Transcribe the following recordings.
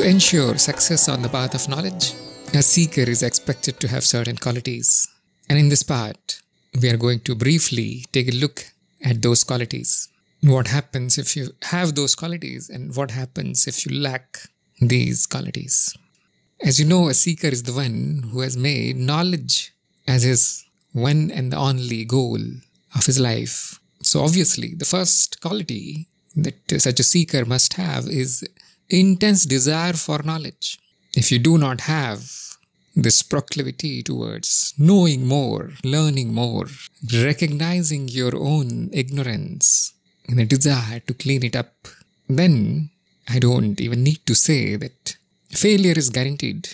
To ensure success on the path of knowledge, a seeker is expected to have certain qualities. And in this part, we are going to briefly take a look at those qualities. What happens if you have those qualities, and what happens if you lack these qualities? As you know, a seeker is the one who has made knowledge as his one and only goal of his life. So, obviously, the first quality that such a seeker must have is intense desire for knowledge. If you do not have this proclivity towards knowing more, learning more, recognizing your own ignorance, and a desire to clean it up, then I don't even need to say that failure is guaranteed.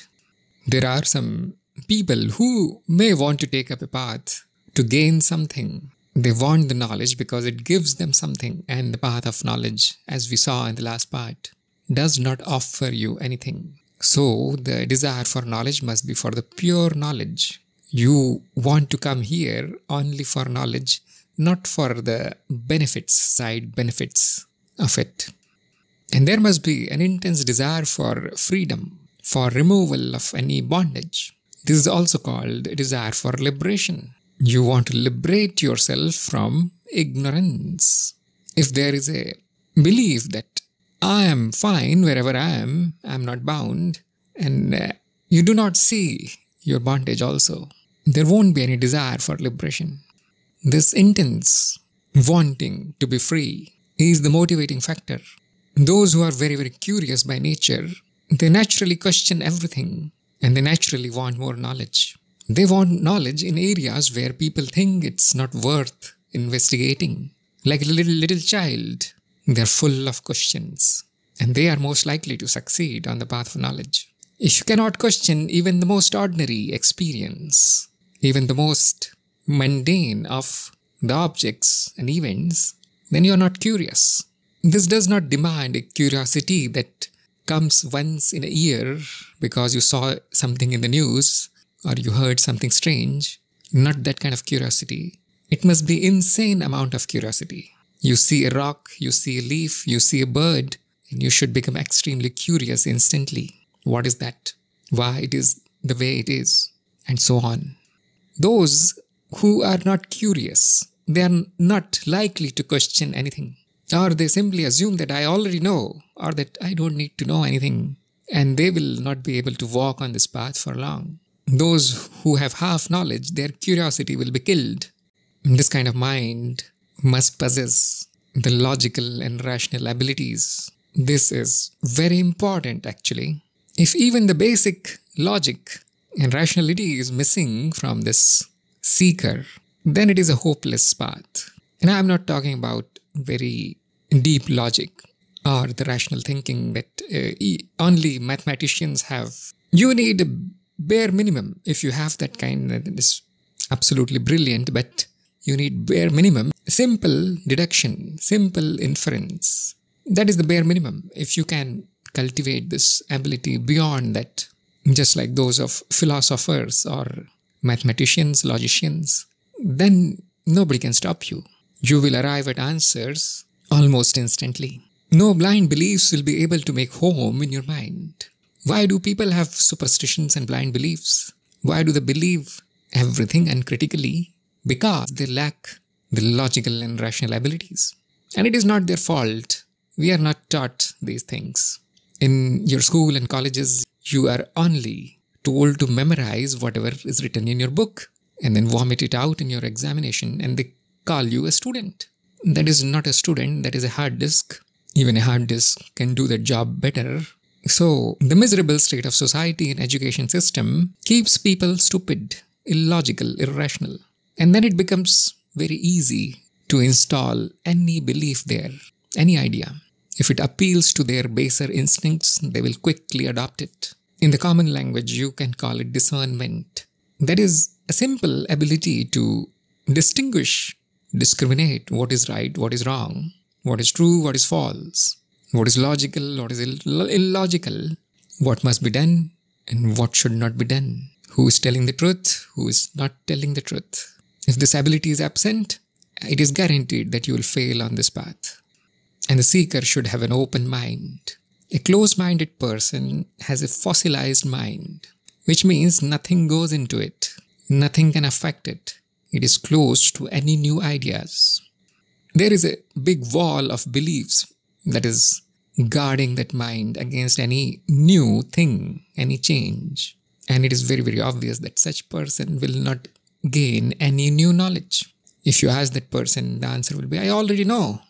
There are some people who may want to take up a path to gain something. They want the knowledge because it gives them something, and the path of knowledge, as we saw in the last part, does not offer you anything. So the desire for knowledge must be for the pure knowledge. You want to come here only for knowledge, not for the benefits, side benefits of it. And there must be an intense desire for freedom, for removal of any bondage. This is also called desire for liberation. You want to liberate yourself from ignorance. If there is a belief that I am fine wherever I am, I am not bound, and uh, you do not see your bondage also. There won't be any desire for liberation. This intense wanting to be free is the motivating factor. Those who are very, very curious by nature, they naturally question everything and they naturally want more knowledge. They want knowledge in areas where people think it's not worth investigating. Like a little, little child they're full of questions, and they are most likely to succeed on the path of knowledge. If you cannot question even the most ordinary experience, even the most mundane of the objects and events, then you are not curious. This does not demand a curiosity that comes once in a year because you saw something in the news or you heard something strange. Not that kind of curiosity. It must be insane amount of curiosity. You see a rock, you see a leaf, you see a bird, and you should become extremely curious instantly. What is that? Why it is the way it is? And so on. Those who are not curious, they are not likely to question anything. Or they simply assume that I already know, or that I don't need to know anything, and they will not be able to walk on this path for long. Those who have half knowledge, their curiosity will be killed. This kind of mind must possess the logical and rational abilities. This is very important actually. If even the basic logic and rationality is missing from this seeker, then it is a hopeless path. And I'm not talking about very deep logic or the rational thinking that uh, only mathematicians have. You need a bare minimum if you have that kind that is absolutely brilliant, but you need bare minimum simple deduction, simple inference. That is the bare minimum. If you can cultivate this ability beyond that, just like those of philosophers or mathematicians, logicians, then nobody can stop you. You will arrive at answers almost instantly. No blind beliefs will be able to make home in your mind. Why do people have superstitions and blind beliefs? Why do they believe everything uncritically? Because they lack the logical and rational abilities. And it is not their fault. We are not taught these things. In your school and colleges, you are only told to memorize whatever is written in your book and then vomit it out in your examination, and they call you a student. That is not a student, that is a hard disk. Even a hard disk can do the job better. So, the miserable state of society and education system keeps people stupid, illogical, irrational. And then it becomes very easy to install any belief there, any idea. If it appeals to their baser instincts, they will quickly adopt it. In the common language, you can call it discernment. That is a simple ability to distinguish, discriminate what is right, what is wrong, what is true, what is false, what is logical, what is Ill- illogical, what must be done, and what should not be done. Who is telling the truth, who is not telling the truth. If this ability is absent, it is guaranteed that you will fail on this path. And the seeker should have an open mind. A closed minded person has a fossilized mind, which means nothing goes into it, nothing can affect it. It is closed to any new ideas. There is a big wall of beliefs that is guarding that mind against any new thing, any change. And it is very, very obvious that such person will not gain any new knowledge? If you ask that person, the answer will be, I already know.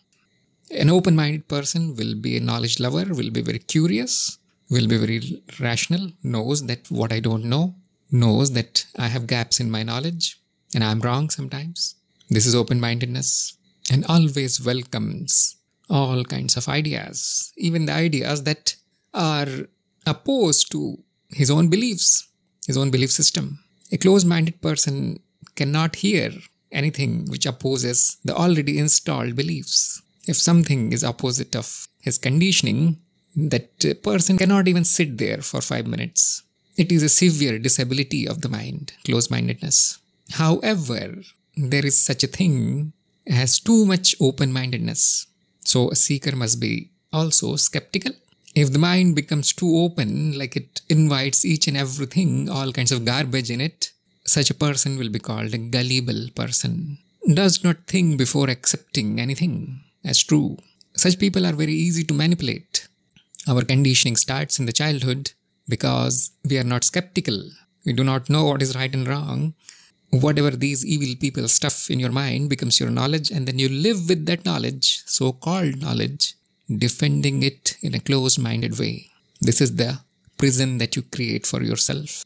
An open minded person will be a knowledge lover, will be very curious, will be very rational, knows that what I don't know, knows that I have gaps in my knowledge and I'm wrong sometimes. This is open mindedness and always welcomes all kinds of ideas, even the ideas that are opposed to his own beliefs, his own belief system. A closed minded person cannot hear anything which opposes the already installed beliefs. If something is opposite of his conditioning, that person cannot even sit there for 5 minutes. It is a severe disability of the mind, close mindedness. However, there is such a thing as too much open mindedness. So a seeker must be also skeptical. If the mind becomes too open, like it invites each and everything, all kinds of garbage in it, such a person will be called a gullible person, does not think before accepting anything as true. Such people are very easy to manipulate. Our conditioning starts in the childhood because we are not skeptical. We do not know what is right and wrong. Whatever these evil people stuff in your mind becomes your knowledge, and then you live with that knowledge, so called knowledge, defending it in a closed minded way. This is the prison that you create for yourself.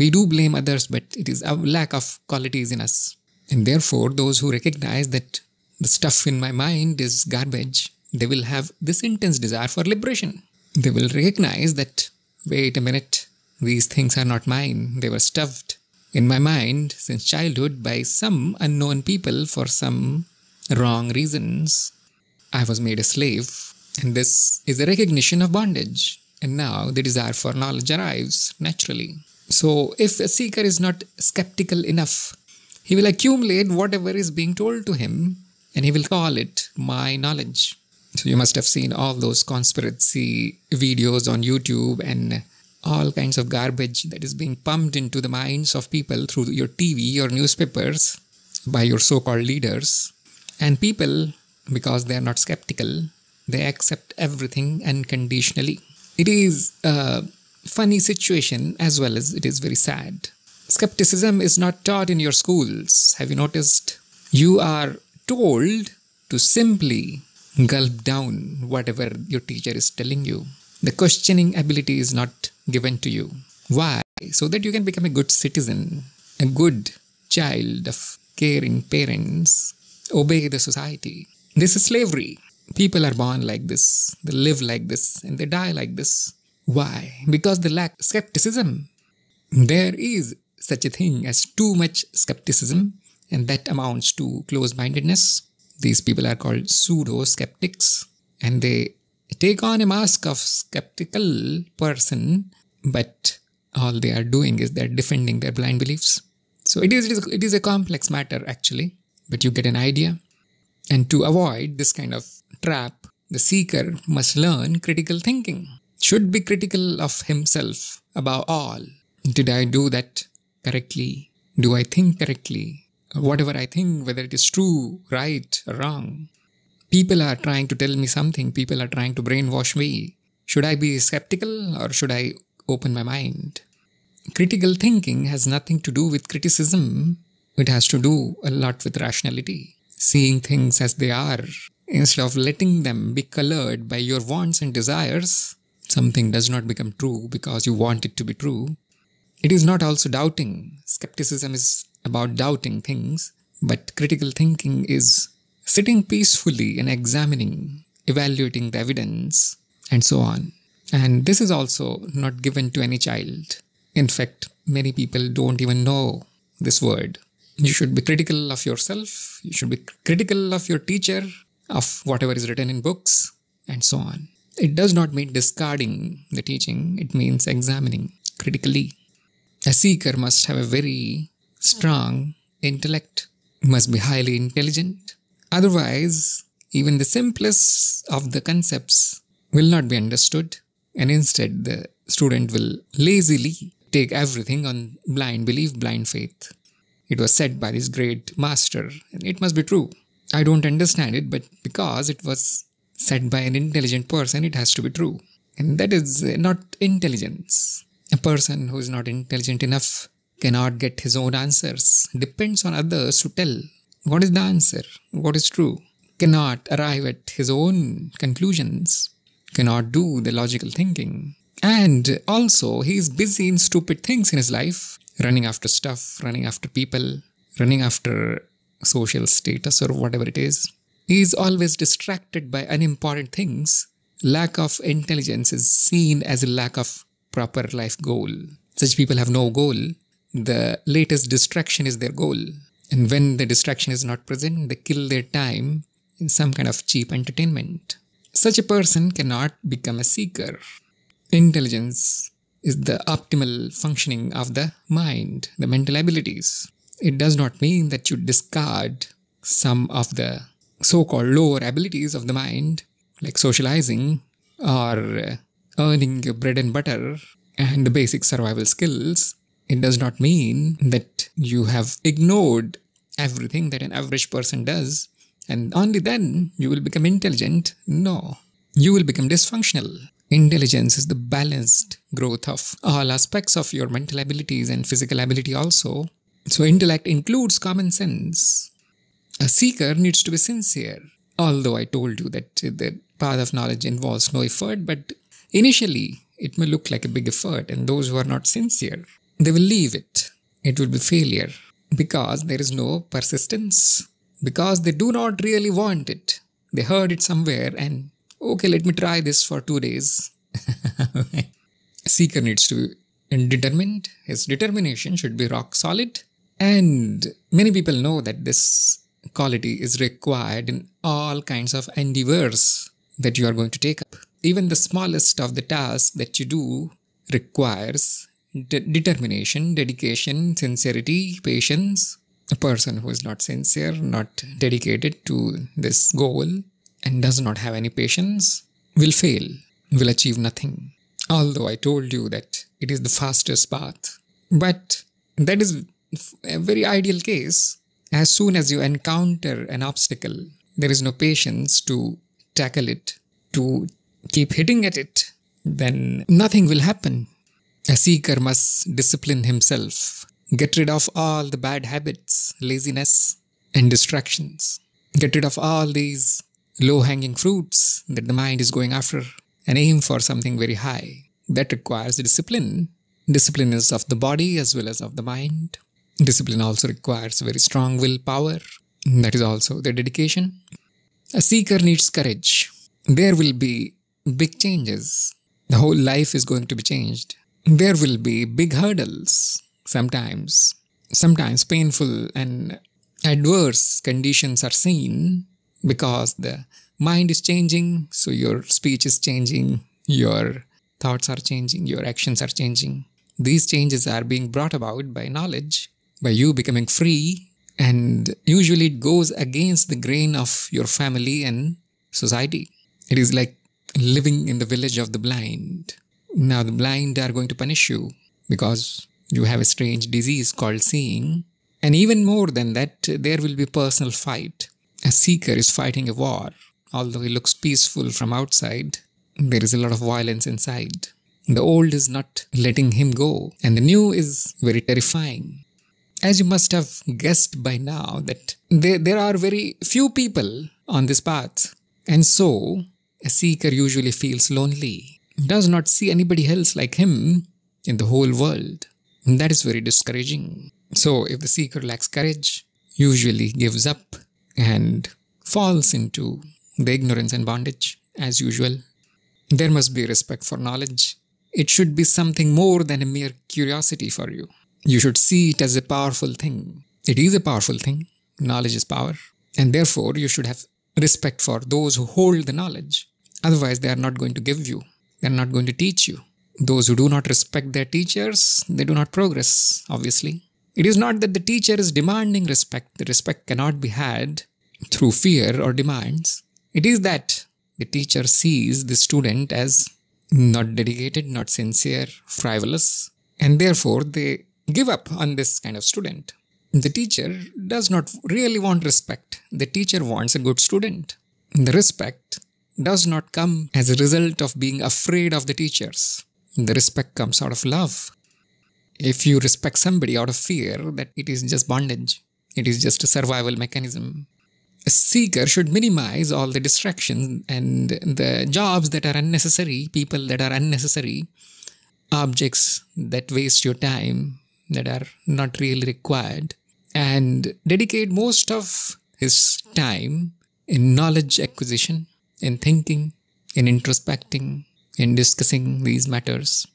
We do blame others, but it is a lack of qualities in us. And therefore, those who recognize that the stuff in my mind is garbage, they will have this intense desire for liberation. They will recognize that, wait a minute, these things are not mine. They were stuffed in my mind since childhood by some unknown people for some wrong reasons. I was made a slave, and this is a recognition of bondage. And now the desire for knowledge arrives naturally. So, if a seeker is not skeptical enough, he will accumulate whatever is being told to him and he will call it my knowledge. So, you must have seen all those conspiracy videos on YouTube and all kinds of garbage that is being pumped into the minds of people through your TV, or newspapers, by your so called leaders. And people, because they are not skeptical, they accept everything unconditionally. It is uh, funny situation as well as it is very sad. Skepticism is not taught in your schools. Have you noticed? You are told to simply gulp down whatever your teacher is telling you. The questioning ability is not given to you. Why? So that you can become a good citizen, a good child of caring parents, obey the society. This is slavery. People are born like this, they live like this, and they die like this. Why? Because they lack skepticism. There is such a thing as too much skepticism, and that amounts to close mindedness. These people are called pseudo skeptics, and they take on a mask of skeptical person, but all they are doing is they're defending their blind beliefs. So it is, it is, it is a complex matter actually, but you get an idea. And to avoid this kind of trap, the seeker must learn critical thinking should be critical of himself above all. Did I do that correctly? Do I think correctly? Whatever I think, whether it is true, right, wrong. People are trying to tell me something, people are trying to brainwash me. Should I be skeptical or should I open my mind? Critical thinking has nothing to do with criticism, it has to do a lot with rationality, seeing things as they are, instead of letting them be colored by your wants and desires something does not become true because you want it to be true. It is not also doubting. Skepticism is about doubting things, but critical thinking is sitting peacefully and examining, evaluating the evidence, and so on. And this is also not given to any child. In fact, many people don't even know this word. You should be critical of yourself, you should be critical of your teacher, of whatever is written in books, and so on. It does not mean discarding the teaching, it means examining critically. A seeker must have a very strong intellect, must be highly intelligent. Otherwise, even the simplest of the concepts will not be understood, and instead, the student will lazily take everything on blind belief, blind faith. It was said by this great master, and it must be true. I don't understand it, but because it was said by an intelligent person, it has to be true. And that is uh, not intelligence. A person who is not intelligent enough cannot get his own answers, depends on others to tell what is the answer, what is true, cannot arrive at his own conclusions, cannot do the logical thinking. And also, he is busy in stupid things in his life, running after stuff, running after people, running after social status or whatever it is he is always distracted by unimportant things. Lack of intelligence is seen as a lack of proper life goal. Such people have no goal. The latest distraction is their goal. And when the distraction is not present, they kill their time in some kind of cheap entertainment. Such a person cannot become a seeker. Intelligence is the optimal functioning of the mind, the mental abilities. It does not mean that you discard some of the so called lower abilities of the mind, like socializing or uh, earning your bread and butter and the basic survival skills, it does not mean that you have ignored everything that an average person does and only then you will become intelligent. No, you will become dysfunctional. Intelligence is the balanced growth of all aspects of your mental abilities and physical ability also. So, intellect includes common sense, a seeker needs to be sincere. Although I told you that the path of knowledge involves no effort, but initially it may look like a big effort, and those who are not sincere, they will leave it. It will be failure because there is no persistence, because they do not really want it. They heard it somewhere and, okay, let me try this for two days. seeker needs to be determined, his determination should be rock solid. And many people know that this quality is required in all kinds of endeavors that you are going to take up. Even the smallest of the tasks that you do requires de determination, dedication, sincerity, patience. A person who is not sincere, not dedicated to this goal, and does not have any patience will fail, will achieve nothing. Although I told you that it is the fastest path. But that is a very ideal case as soon as you encounter an obstacle, there is no patience to tackle it, to keep hitting at it, then nothing will happen. A seeker must discipline himself, get rid of all the bad habits, laziness, and distractions. Get rid of all these low hanging fruits that the mind is going after and aim for something very high. That requires discipline. Discipline is of the body as well as of the mind. Discipline also requires very strong willpower, that is also the dedication. A seeker needs courage. There will be big changes. The whole life is going to be changed. There will be big hurdles sometimes. Sometimes painful and adverse conditions are seen because the mind is changing, so your speech is changing, your thoughts are changing, your actions are changing. These changes are being brought about by knowledge by you becoming free. And usually it goes against the grain of your family and society. It is like living in the village of the blind. Now the blind are going to punish you because you have a strange disease called seeing. And even more than that, there will be personal fight. A seeker is fighting a war. Although he looks peaceful from outside, there is a lot of violence inside. The old is not letting him go, and the new is very terrifying as you must have guessed by now, that there, there are very few people on this path. And so, a seeker usually feels lonely, does not see anybody else like him in the whole world. And that is very discouraging. So, if the seeker lacks courage, usually gives up and falls into the ignorance and bondage as usual. There must be respect for knowledge. It should be something more than a mere curiosity for you. You should see it as a powerful thing. It is a powerful thing. Knowledge is power. And therefore, you should have respect for those who hold the knowledge. Otherwise, they are not going to give you, they are not going to teach you. Those who do not respect their teachers, they do not progress, obviously. It is not that the teacher is demanding respect, the respect cannot be had through fear or demands. It is that the teacher sees the student as not dedicated, not sincere, frivolous, and therefore they give up on this kind of student. The teacher does not really want respect. The teacher wants a good student. The respect does not come as a result of being afraid of the teachers. The respect comes out of love. If you respect somebody out of fear, that it is just bondage. It is just a survival mechanism. A seeker should minimize all the distractions and the jobs that are unnecessary, people that are unnecessary, objects that waste your time, that are not really required and dedicate most of his time in knowledge acquisition, in thinking, in introspecting, in discussing these matters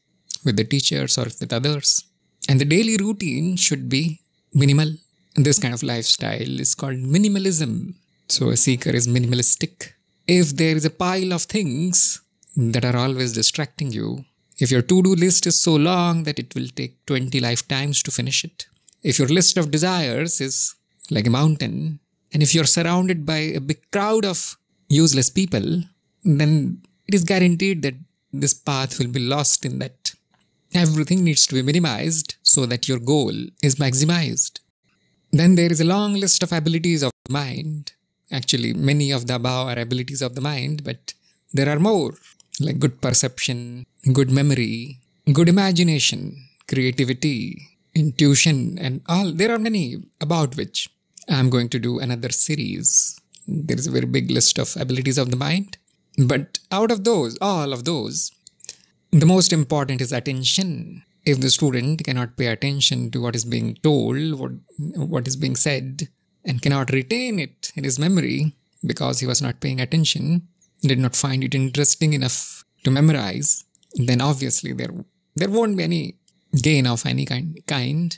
with the teachers or with others. And the daily routine should be minimal. This kind of lifestyle is called minimalism. So a seeker is minimalistic. If there is a pile of things that are always distracting you, if your to do list is so long that it will take 20 lifetimes to finish it, if your list of desires is like a mountain, and if you're surrounded by a big crowd of useless people, then it is guaranteed that this path will be lost in that. Everything needs to be minimized so that your goal is maximized. Then there is a long list of abilities of the mind. Actually, many of the above are abilities of the mind, but there are more like good perception, good memory, good imagination, creativity, intuition, and all. There are many about which I'm going to do another series. There is a very big list of abilities of the mind. But out of those, all of those, the most important is attention. If the student cannot pay attention to what is being told, what, what is being said, and cannot retain it in his memory because he was not paying attention, did not find it interesting enough to memorize, then obviously there there won't be any gain of any kind kind.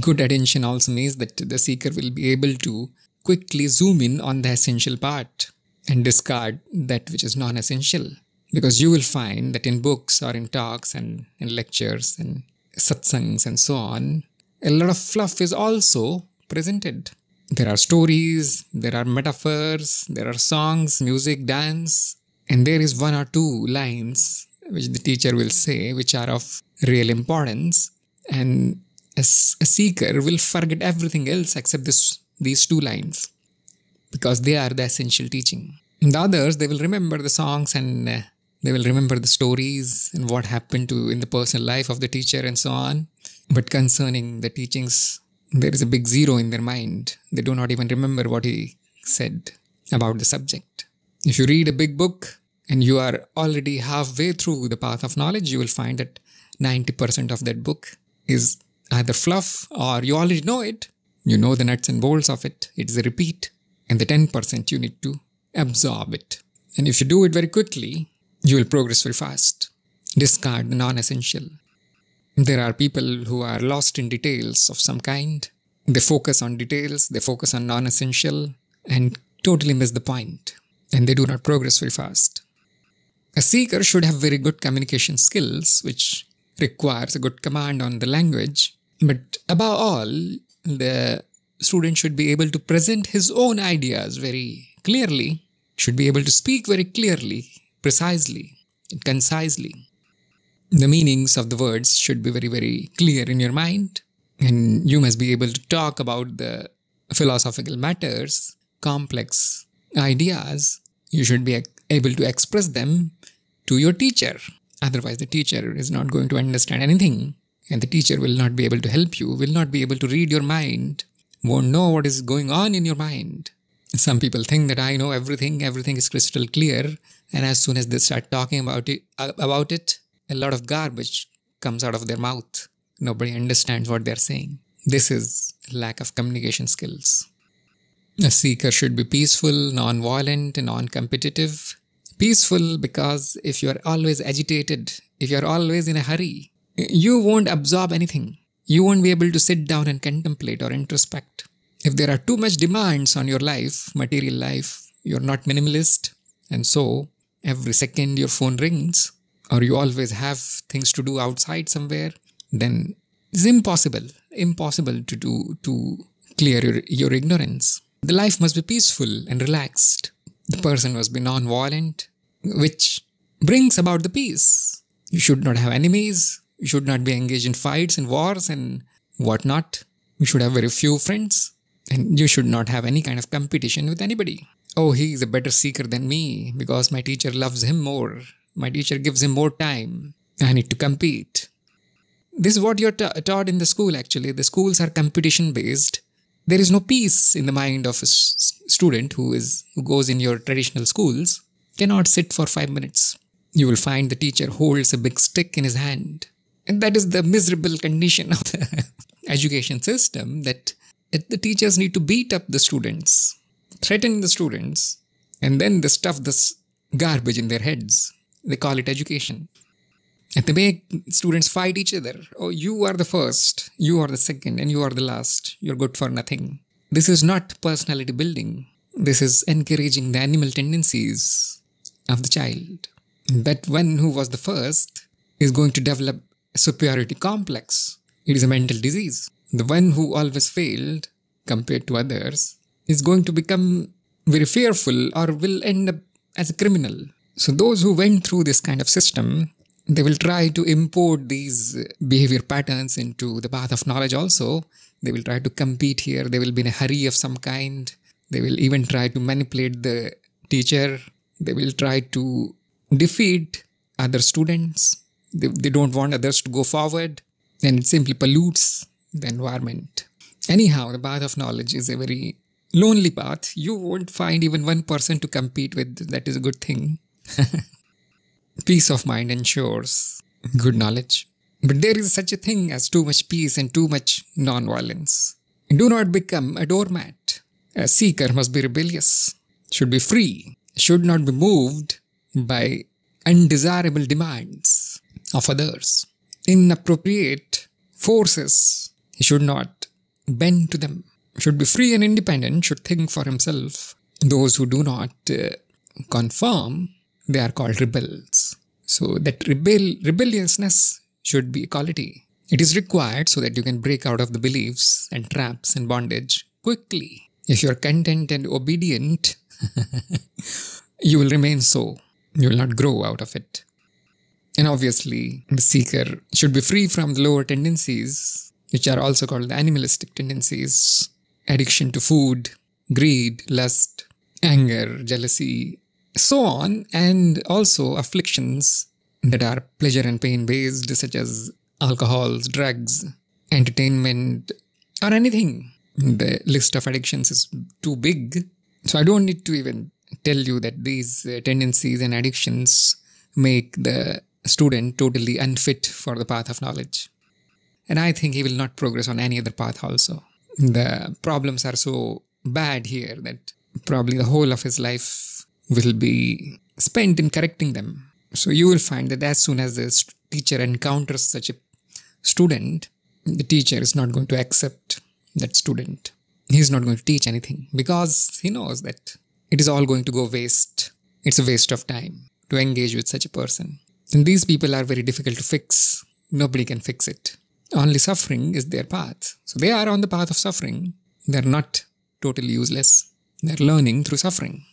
Good attention also means that the seeker will be able to quickly zoom in on the essential part and discard that which is non-essential. Because you will find that in books or in talks and in lectures and satsangs and so on, a lot of fluff is also presented. There are stories, there are metaphors, there are songs, music, dance, and there is one or two lines which the teacher will say which are of real importance, and a, a seeker will forget everything else except this, these two lines because they are the essential teaching. And the others, they will remember the songs and uh, they will remember the stories and what happened to in the personal life of the teacher and so on. But concerning the teachings there is a big zero in their mind. They do not even remember what he said about the subject. If you read a big book and you are already halfway through the path of knowledge, you will find that 90% of that book is either fluff or you already know it. You know the nuts and bolts of it. It's a repeat. And the 10% you need to absorb it. And if you do it very quickly, you will progress very fast. Discard the non essential. There are people who are lost in details of some kind. They focus on details, they focus on non essential, and totally miss the point, and they do not progress very fast. A seeker should have very good communication skills, which requires a good command on the language, but above all, the student should be able to present his own ideas very clearly, should be able to speak very clearly, precisely, concisely the meanings of the words should be very, very clear in your mind, and you must be able to talk about the philosophical matters, complex ideas. You should be able to express them to your teacher. Otherwise, the teacher is not going to understand anything, and the teacher will not be able to help you, will not be able to read your mind, won't know what is going on in your mind. Some people think that I know everything, everything is crystal clear, and as soon as they start talking about it, uh, about it, a lot of garbage comes out of their mouth. Nobody understands what they're saying. This is lack of communication skills. A seeker should be peaceful, non violent, non competitive. Peaceful because if you are always agitated, if you are always in a hurry, you won't absorb anything. You won't be able to sit down and contemplate or introspect. If there are too much demands on your life, material life, you're not minimalist, and so every second your phone rings, or you always have things to do outside somewhere, then it's impossible, impossible to do to clear your, your ignorance. The life must be peaceful and relaxed. The person must be non-violent, which brings about the peace. You should not have enemies. You should not be engaged in fights and wars and whatnot. You should have very few friends. And you should not have any kind of competition with anybody. Oh, he is a better seeker than me because my teacher loves him more. My teacher gives him more time. I need to compete. This is what you're ta taught in the school, actually. The schools are competition based. There is no peace in the mind of a student who is who goes in your traditional schools. Cannot sit for five minutes. You will find the teacher holds a big stick in his hand. And that is the miserable condition of the education system that the teachers need to beat up the students, threaten the students, and then they stuff this garbage in their heads. They call it education. And they make students fight each other. Oh, you are the first, you are the second, and you are the last. You're good for nothing. This is not personality building. This is encouraging the animal tendencies of the child. That one who was the first is going to develop a superiority complex. It is a mental disease. The one who always failed compared to others is going to become very fearful or will end up as a criminal so those who went through this kind of system, they will try to import these behavior patterns into the path of knowledge also. They will try to compete here. They will be in a hurry of some kind. They will even try to manipulate the teacher. They will try to defeat other students. They, they don't want others to go forward and it simply pollutes the environment. Anyhow, the path of knowledge is a very lonely path. You won't find even one person to compete with. That is a good thing. peace of mind ensures good hmm. knowledge. But there is such a thing as too much peace and too much non-violence. Do not become a doormat. A seeker must be rebellious, should be free, should not be moved by undesirable demands of others. Inappropriate forces, he should not bend to them. Should be free and independent, should think for himself. Those who do not uh, conform they are called rebels. So that rebel rebelliousness should be equality. It is required so that you can break out of the beliefs and traps and bondage quickly. If you're content and obedient, you will remain so. You will not grow out of it. And obviously, the seeker should be free from the lower tendencies, which are also called the animalistic tendencies addiction to food, greed, lust, anger, jealousy, so on, and also afflictions that are pleasure and pain based, such as alcohols, drugs, entertainment, or anything. The list of addictions is too big, so I don't need to even tell you that these uh, tendencies and addictions make the student totally unfit for the path of knowledge. And I think he will not progress on any other path also. The problems are so bad here that probably the whole of his life will be spent in correcting them. So you will find that as soon as the teacher encounters such a student, the teacher is not going to accept that student. He's not going to teach anything because he knows that it is all going to go waste. It's a waste of time to engage with such a person. And these people are very difficult to fix. Nobody can fix it. Only suffering is their path. So they are on the path of suffering. They're not totally useless. They're learning through suffering.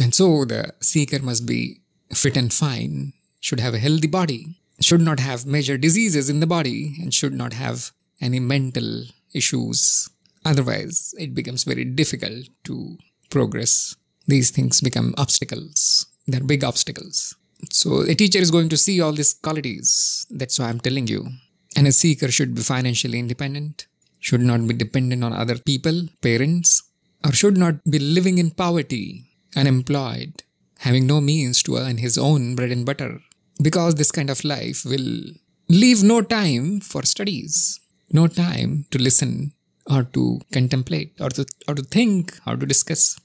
And so the seeker must be fit and fine, should have a healthy body, should not have major diseases in the body, and should not have any mental issues. Otherwise, it becomes very difficult to progress. These things become obstacles. They're big obstacles. So a teacher is going to see all these qualities. That's why I'm telling you. And a seeker should be financially independent, should not be dependent on other people, parents, or should not be living in poverty unemployed, having no means to earn his own bread and butter, because this kind of life will leave no time for studies, no time to listen or to contemplate or to, or to think or to discuss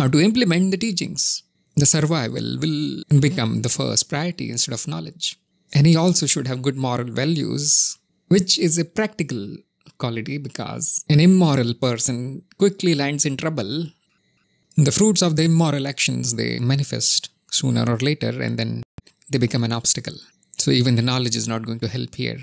or to implement the teachings. The survival will become the first priority instead of knowledge. And he also should have good moral values, which is a practical quality because an immoral person quickly lands in trouble the fruits of the immoral actions they manifest sooner or later, and then they become an obstacle. So even the knowledge is not going to help here.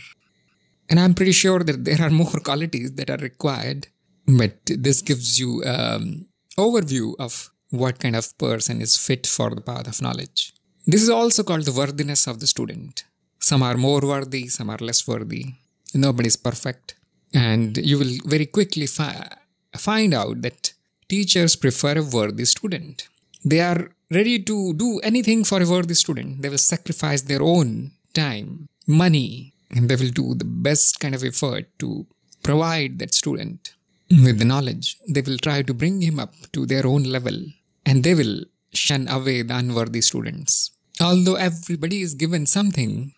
And I'm pretty sure that there are more qualities that are required, but this gives you um, overview of what kind of person is fit for the path of knowledge. This is also called the worthiness of the student. Some are more worthy, some are less worthy. Nobody is perfect. And you will very quickly fi- find out that Teachers prefer a worthy student. They are ready to do anything for a worthy student. They will sacrifice their own time, money, and they will do the best kind of effort to provide that student with the knowledge. They will try to bring him up to their own level and they will shun away the unworthy students. Although everybody is given something,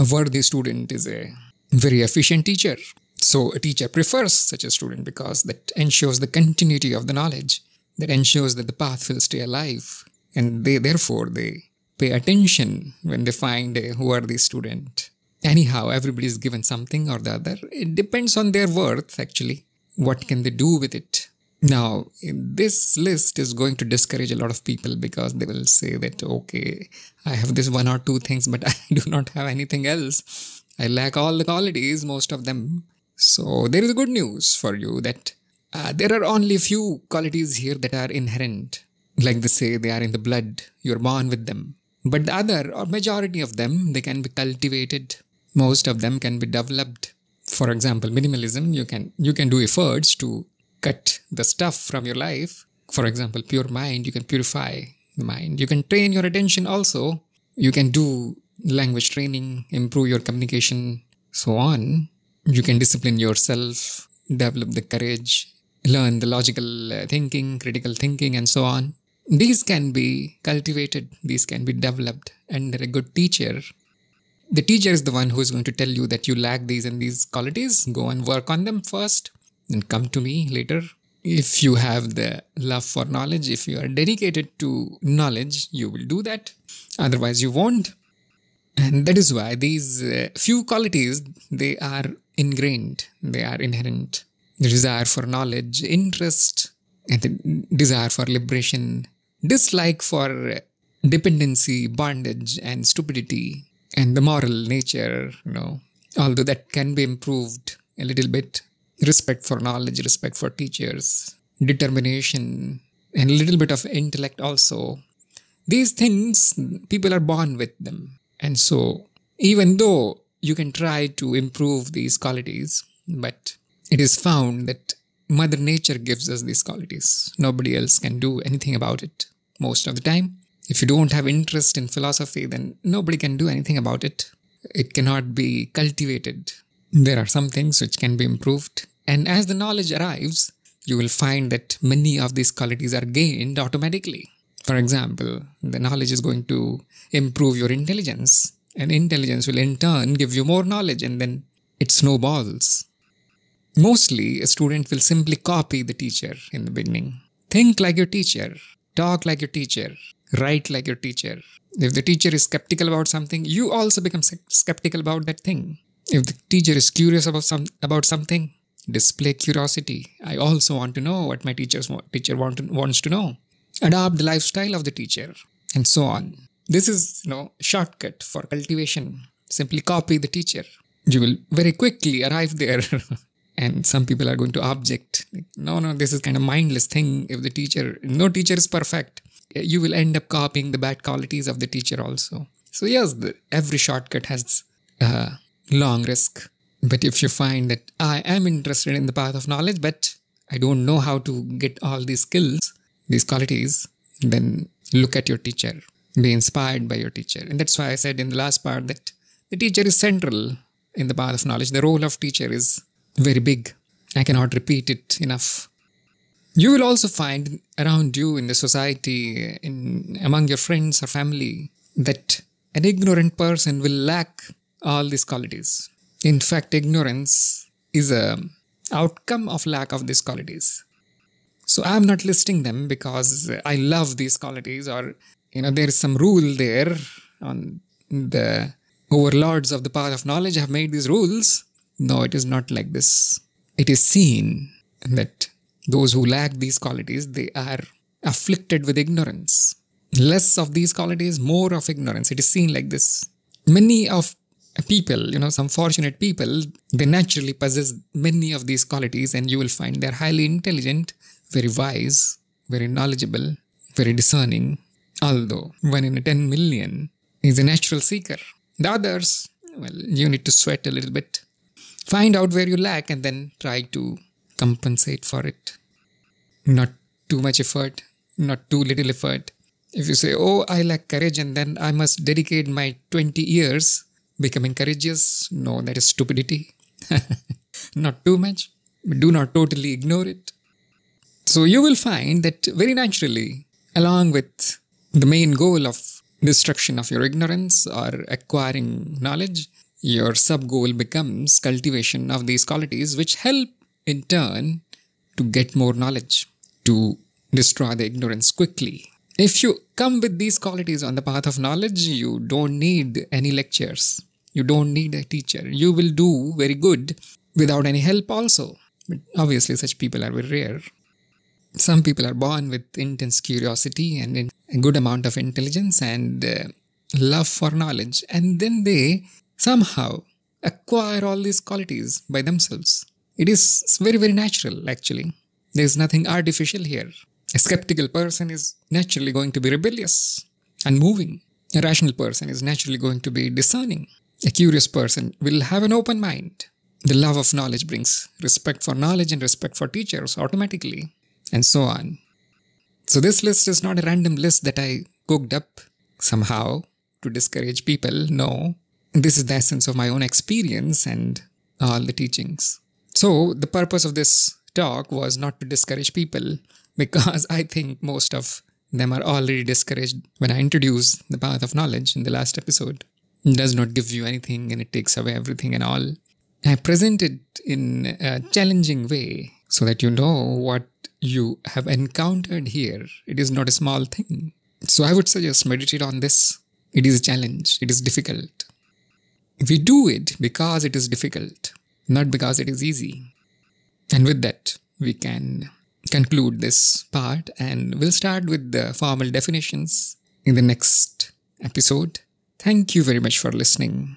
a worthy student is a very efficient teacher. So a teacher prefers such a student because that ensures the continuity of the knowledge, that ensures that the path will stay alive, and they therefore they pay attention when they find uh, who are the student. Anyhow, everybody is given something or the other. It depends on their worth actually. What can they do with it? Now, this list is going to discourage a lot of people because they will say that, okay, I have this one or two things, but I do not have anything else. I lack all the qualities, most of them. So there is good news for you that uh, there are only few qualities here that are inherent. Like they say, they are in the blood, you're born with them. But the other, or majority of them, they can be cultivated. Most of them can be developed. For example, minimalism, you can you can do efforts to cut the stuff from your life. For example, pure mind, you can purify the mind. You can train your attention also. You can do language training, improve your communication, so on you can discipline yourself, develop the courage, learn the logical uh, thinking, critical thinking, and so on. These can be cultivated, these can be developed, and a good teacher. The teacher is the one who is going to tell you that you lack these and these qualities. Go and work on them first, then come to me later. If you have the love for knowledge, if you are dedicated to knowledge, you will do that. Otherwise, you won't. And that is why these uh, few qualities, they are ingrained, they are inherent. The desire for knowledge, interest, and the desire for liberation, dislike for dependency, bondage, and stupidity, and the moral nature, you know, although that can be improved a little bit. Respect for knowledge, respect for teachers, determination, and a little bit of intellect also. These things, people are born with them. And so, even though you can try to improve these qualities, but it is found that Mother Nature gives us these qualities. Nobody else can do anything about it most of the time. If you don't have interest in philosophy, then nobody can do anything about it. It cannot be cultivated. There are some things which can be improved. And as the knowledge arrives, you will find that many of these qualities are gained automatically. For example, the knowledge is going to improve your intelligence, and intelligence will in turn give you more knowledge, and then it snowballs. Mostly, a student will simply copy the teacher in the beginning. Think like your teacher, talk like your teacher, write like your teacher. If the teacher is skeptical about something, you also become skeptical about that thing. If the teacher is curious about some about something, display curiosity. I also want to know what my teacher's teacher want, wants to know adopt the lifestyle of the teacher, and so on. This is you know shortcut for cultivation. Simply copy the teacher. You will very quickly arrive there. and some people are going to object. Like, no, no, this is kind of mindless thing. If the teacher, no teacher is perfect. Eh, you will end up copying the bad qualities of the teacher also. So yes, the, every shortcut has uh, long risk. But if you find that I am interested in the path of knowledge, but I don't know how to get all these skills, these qualities, then look at your teacher, be inspired by your teacher. And that's why I said in the last part that the teacher is central in the path of knowledge. The role of teacher is very big. I cannot repeat it enough. You will also find around you in the society, in among your friends or family, that an ignorant person will lack all these qualities. In fact, ignorance is a outcome of lack of these qualities. So I'm not listing them because I love these qualities, or, you know, there is some rule there on the overlords of the path of knowledge have made these rules. No, it is not like this. It is seen that those who lack these qualities, they are afflicted with ignorance. Less of these qualities, more of ignorance. It is seen like this. Many of people, you know, some fortunate people, they naturally possess many of these qualities, and you will find they're highly intelligent, very wise, very knowledgeable, very discerning, although one in a 10 million is a natural seeker. The others, well, you need to sweat a little bit. Find out where you lack and then try to compensate for it. Not too much effort, not too little effort. If you say, oh, I lack courage and then I must dedicate my 20 years becoming courageous, no, that is stupidity. not too much. Do not totally ignore it. So you will find that very naturally, along with the main goal of destruction of your ignorance or acquiring knowledge, your sub goal becomes cultivation of these qualities, which help in turn to get more knowledge, to destroy the ignorance quickly. If you come with these qualities on the path of knowledge, you don't need any lectures. You don't need a teacher. You will do very good without any help, also. But obviously, such people are very rare some people are born with intense curiosity and a good amount of intelligence and uh, love for knowledge, and then they somehow acquire all these qualities by themselves. It is very, very natural, actually. There is nothing artificial here. A skeptical person is naturally going to be rebellious, and moving. A rational person is naturally going to be discerning. A curious person will have an open mind. The love of knowledge brings respect for knowledge and respect for teachers automatically and so on. So this list is not a random list that I cooked up somehow to discourage people. No, this is the essence of my own experience and all the teachings. So the purpose of this talk was not to discourage people because I think most of them are already discouraged when I introduce the path of knowledge in the last episode. It does not give you anything and it takes away everything and all. I present it in a challenging way so that you know what you have encountered here. It is not a small thing. So I would suggest meditate on this. It is a challenge, it is difficult. We do it because it is difficult, not because it is easy. And with that, we can conclude this part and we'll start with the formal definitions in the next episode. Thank you very much for listening.